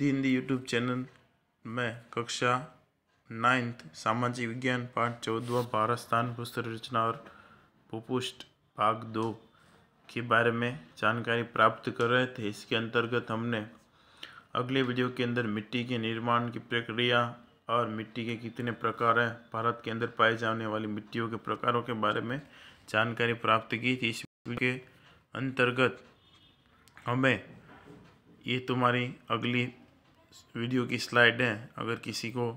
Hindi YouTube channel में कक्षा ninth सामाजिक विज्ञान पाठ चौदवा भारत स्थान पुस्तक रचना और भूपुष्ट भाग दो के बारे में जानकारी प्राप्त कर रहे थे इसके अंतर्गत हमने अगले वीडियो के अंदर मिट्टी के निर्माण की प्रक्रिया और मिट्टी के कितने प्रकार हैं भारत के अंदर पाए जाने वाली मिट्टियों के प्रकारों के बारे में जानकारी प्राप्त की थी इस के अंतर्गत हमें ये तुम्हारी अगली वीडियो की स्लाइड है अगर किसी को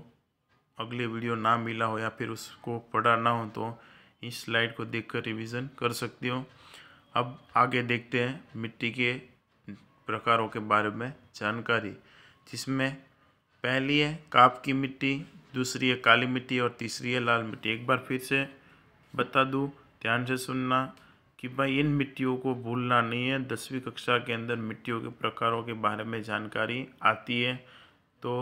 अगले वीडियो ना मिला हो या फिर उसको पढ़ा ना हो तो इस स्लाइड को देखकर रिवीजन कर सकते हो अब आगे देखते हैं मिट्टी के प्रकारों के बारे में जानकारी जिसमें पहली है काप की मिट्टी दूसरी है काली मिट्टी और तीसरी है लाल मिट्टी एक बार फिर से बता दूँ ध्यान से सुनना कि भाई इन मिट्टियों को भूलना नहीं है दसवीं कक्षा के अंदर मिट्टियों के प्रकारों के बारे में जानकारी आती है तो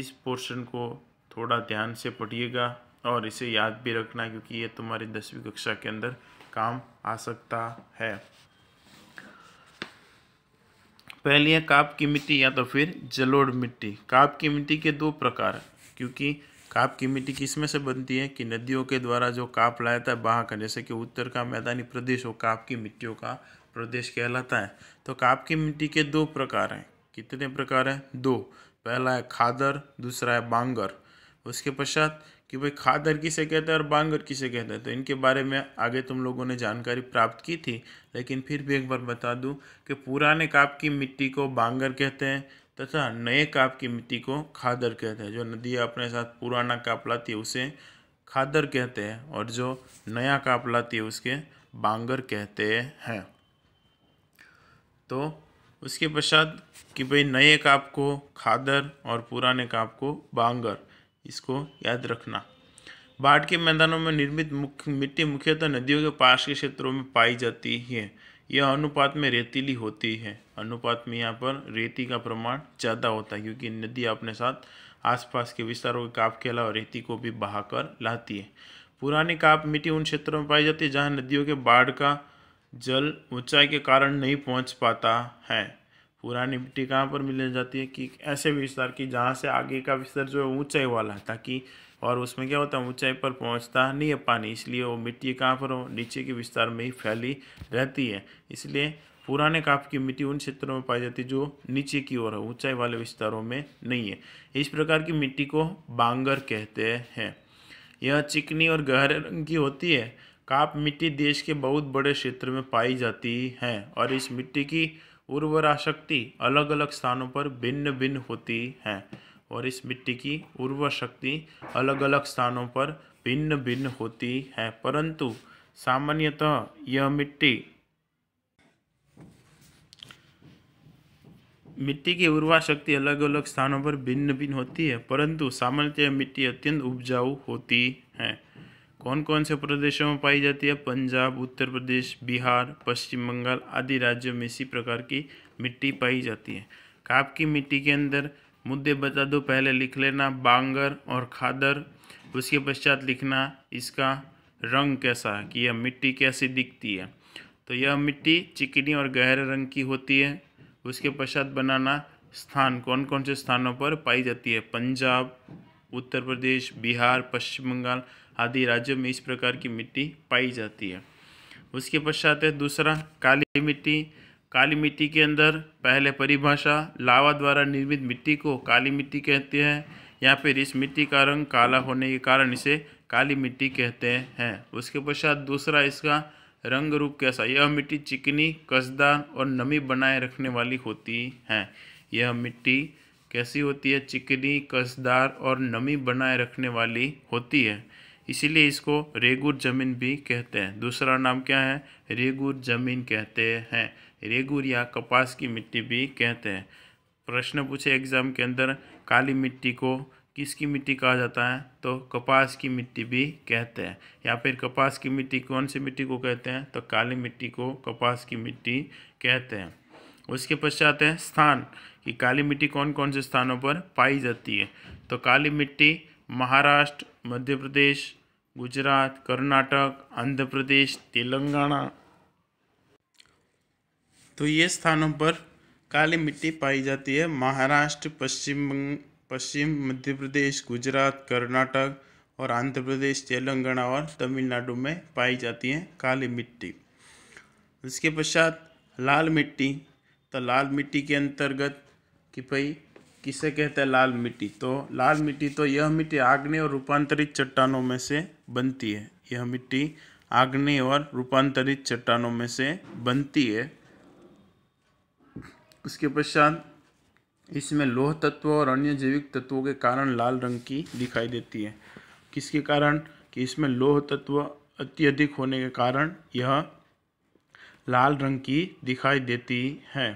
इस पोर्शन को थोड़ा ध्यान से पढ़िएगा और इसे याद भी रखना क्योंकि ये तुम्हारी दसवीं कक्षा के अंदर काम आ सकता है पहली है काप की मिट्टी या तो फिर जलोढ़ मिट्टी काप की मिट्टी के दो प्रकार क्योंकि काप की मिट्टी किसमें से बनती है कि नदियों के द्वारा जो काप लाया था बहा का जैसे कि उत्तर का मैदानी प्रदेश हो काप की मिट्टियों का प्रदेश कहलाता है तो काप की मिट्टी के दो प्रकार हैं कितने प्रकार हैं दो पहला है खादर दूसरा है बांगर उसके पश्चात कि भाई खादर किसे कहते हैं और बांगर किसे कहते हैं तो इनके बारे में आगे तुम लोगों ने जानकारी प्राप्त की थी लेकिन फिर भी एक बार बता दूं कि पुराने काप की मिट्टी को बांगर कहते हैं तथा नए काप की मिट्टी को खादर कहते हैं जो नदी अपने साथ पुराना काप लाती है उसे खादर कहते हैं और जो नया काप लाती है उसके बांगर कहते हैं तो उसके पश्चात कि भाई नए काप को खादर और पुराने काप को बांगर इसको याद रखना बाढ़ के मैदानों में निर्मित मुख्य मिट्टी मुख्यतः नदियों के पास के क्षेत्रों में पाई जाती है यह अनुपात में रेतीली होती है अनुपात में यहाँ पर रेती का प्रमाण ज़्यादा होता है क्योंकि नदी अपने साथ आसपास के विस्तारों के काप के अलावा रेती को भी बहाकर लाती है पुरानी काप मिट्टी उन क्षेत्रों में पाई जाती है जहाँ नदियों के बाढ़ का जल ऊंचाई के कारण नहीं पहुँच पाता है पुरानी मिट्टी कहाँ पर मिलने जाती है कि ऐसे विस्तार की जहाँ से आगे का विस्तार जो है ऊंचाई वाला है ताकि और उसमें क्या होता है ऊंचाई पर पहुंचता नहीं है पानी इसलिए वो मिट्टी कहाँ पर हो नीचे के विस्तार में ही फैली रहती है इसलिए पुराने काफ की मिट्टी उन क्षेत्रों में पाई जाती है जो नीचे की ओर है ऊंचाई वाले विस्तारों में नहीं है इस प्रकार की मिट्टी को बांगर कहते हैं यह चिकनी और गहरे रंग की होती है काप मिट्टी देश के बहुत बड़े क्षेत्र में पाई जाती है और इस मिट्टी की उर्वरा शक्ति अलग अलग स्थानों पर भिन्न भिन्न होती है और इस मिट्टी की उर्वर शक्ति अलग अलग स्थानों पर भिन्न भिन्न होती है परंतु सामान्यतः यह मिट्टी मिट्टी की उर्वर शक्ति अलग अलग स्थानों पर भिन्न भिन्न होती है परंतु सामान्यतः मिट्टी अत्यंत उपजाऊ होती है कौन कौन से प्रदेशों में पाई जाती है पंजाब उत्तर प्रदेश बिहार पश्चिम बंगाल आदि राज्यों में इसी प्रकार की मिट्टी पाई जाती है काप की मिट्टी के अंदर मुद्दे बता दो पहले लिख लेना बांगर और खादर उसके पश्चात लिखना इसका रंग कैसा है कि यह मिट्टी कैसी दिखती है तो यह मिट्टी चिकनी और गहरे रंग की होती है उसके पश्चात बनाना स्थान कौन कौन से स्थानों पर पाई जाती है पंजाब उत्तर प्रदेश बिहार पश्चिम बंगाल आदि राज्यों में इस प्रकार की मिट्टी पाई जाती है उसके पश्चात है दूसरा काली मिट्टी काली मिट्टी के अंदर पहले परिभाषा लावा द्वारा निर्मित मिट्टी को काली मिट्टी कहते हैं या फिर इस मिट्टी का रंग काला होने के कारण इसे काली मिट्टी कहते हैं उसके पश्चात दूसरा इसका रंग रूप कैसा यह मिट्टी चिकनी कसदार और नमी बनाए रखने वाली होती है यह मिट्टी कैसी होती है चिकनी कसदार और नमी बनाए रखने वाली होती है इसीलिए इसको रेगुर ज़मीन भी कहते हैं दूसरा नाम क्या है रेगुर ज़मीन कहते हैं रेगुर या कपास की मिट्टी भी कहते हैं प्रश्न पूछे एग्ज़ाम के अंदर काली मिट्टी को किसकी मिट्टी कहा जाता है तो कपास की मिट्टी भी कहते हैं या फिर कपास की मिट्टी कौन सी मिट्टी को कहते हैं तो काली मिट्टी को कपास की मिट्टी कहते हैं उसके पश्चात है स्थान कि काली मिट्टी कौन कौन से स्थानों पर पाई जाती है तो काली मिट्टी महाराष्ट्र मध्य प्रदेश गुजरात कर्नाटक आंध्र प्रदेश तेलंगाना तो ये स्थानों पर काली मिट्टी पाई जाती है महाराष्ट्र पश्चिम पश्चिम मध्य प्रदेश गुजरात कर्नाटक और आंध्र प्रदेश तेलंगाना और तमिलनाडु में पाई जाती है काली मिट्टी इसके पश्चात लाल मिट्टी तो लाल मिट्टी के अंतर्गत कि भाई किसे कहते हैं लाल मिट्टी तो लाल मिट्टी तो यह मिट्टी आग्नेय और रूपांतरित चट्टानों में से बनती है यह मिट्टी आग्नेय और रूपांतरित चट्टानों में से बनती है उसके पश्चात इसमें लोह तत्व और अन्य जैविक तत्वों के कारण लाल रंग की दिखाई देती है किसके कारण कि इसमें लोह तत्व अत्यधिक होने के कारण यह लाल रंग की दिखाई देती है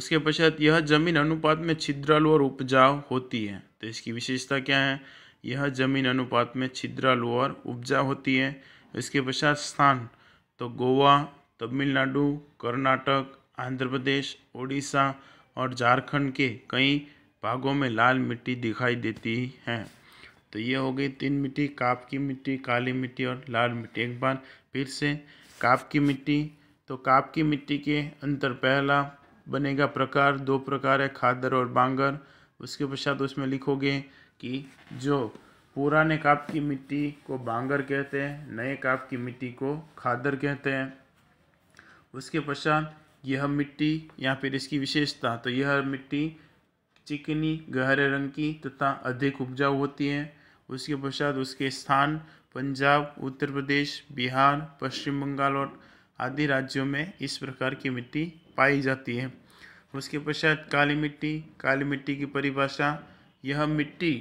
उसके पश्चात यह जमीन अनुपात में छिद्रालु और उपजाऊ होती है तो इसकी विशेषता क्या है यह जमीन अनुपात में छिद्रालु और उपजाऊ होती है इसके पश्चात स्थान तो गोवा तमिलनाडु कर्नाटक आंध्र प्रदेश उड़ीसा और झारखंड के कई भागों में लाल मिट्टी दिखाई देती है तो ये हो गई तीन मिट्टी काप की मिट्टी काली मिट्टी और लाल मिट्टी एक बार फिर से काप की मिट्टी तो काप की मिट्टी के अंतर पहला बनेगा प्रकार दो प्रकार है खादर और बांगर उसके पश्चात उसमें लिखोगे कि जो पुराने काप की मिट्टी को बांगर कहते हैं नए काप की मिट्टी को खादर कहते हैं उसके पश्चात यह मिट्टी या फिर इसकी विशेषता तो यह मिट्टी चिकनी गहरे रंग की तथा अधिक उपजाऊ होती है उसके पश्चात उसके स्थान पंजाब उत्तर प्रदेश बिहार पश्चिम बंगाल और आदि राज्यों में इस प्रकार की मिट्टी पाई जाती है उसके पश्चात काली मिट्टी काली मिट्टी की परिभाषा यह मिट्टी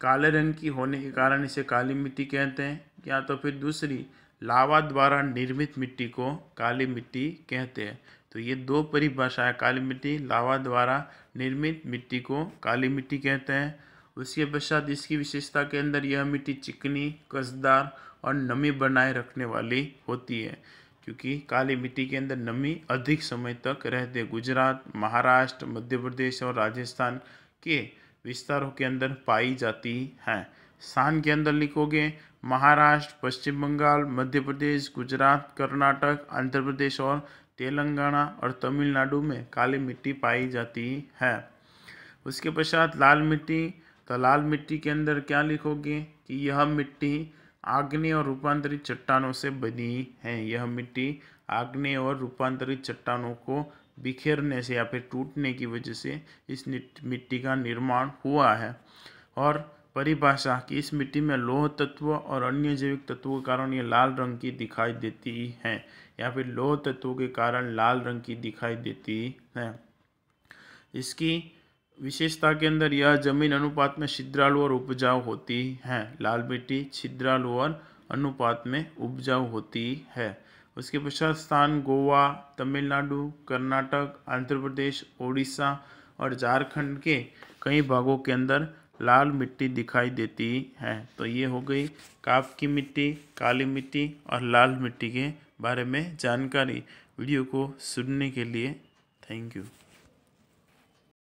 काले रंग की होने के कारण इसे काली मिट्टी कहते हैं या तो फिर दूसरी लावा द्वारा निर्मित मिट्टी को काली मिट्टी कहते हैं तो ये दो परिभाषाएं काली मिट्टी लावा द्वारा निर्मित मिट्टी को काली मिट्टी कहते हैं उसके पश्चात इसकी विशेषता के अंदर यह मिट्टी चिकनी कसदार और नमी बनाए रखने वाली होती है क्योंकि काली मिट्टी के अंदर नमी अधिक समय तक रहते गुजरात महाराष्ट्र मध्य प्रदेश और राजस्थान के विस्तारों के अंदर पाई जाती हैं स्थान के अंदर लिखोगे महाराष्ट्र पश्चिम बंगाल मध्य प्रदेश गुजरात कर्नाटक आंध्र प्रदेश और तेलंगाना और तमिलनाडु में काली मिट्टी पाई जाती है उसके पश्चात लाल मिट्टी तो लाल मिट्टी के अंदर क्या लिखोगे कि यह मिट्टी आग्नेय और रूपांतरित चट्टानों से बनी है यह मिट्टी आग्नेय और रूपांतरित चट्टानों को बिखेरने से या फिर टूटने की वजह से इस मिट्टी का निर्माण हुआ है और परिभाषा कि इस मिट्टी में लोह तत्व और अन्य जैविक तत्वों के कारण ये लाल रंग की दिखाई देती है या फिर लोह तत्वों के कारण लाल रंग की दिखाई देती है इसकी विशेषता के अंदर यह जमीन अनुपात में छिद्रालु और उपजाऊ होती है लाल मिट्टी छिद्रालु और अनुपात में उपजाऊ होती है उसके पश्चात स्थान गोवा तमिलनाडु कर्नाटक आंध्र प्रदेश ओडिशा और झारखंड के कई भागों के अंदर लाल मिट्टी दिखाई देती है तो ये हो गई काफ की मिट्टी काली मिट्टी और लाल मिट्टी के बारे में जानकारी वीडियो को सुनने के लिए थैंक यू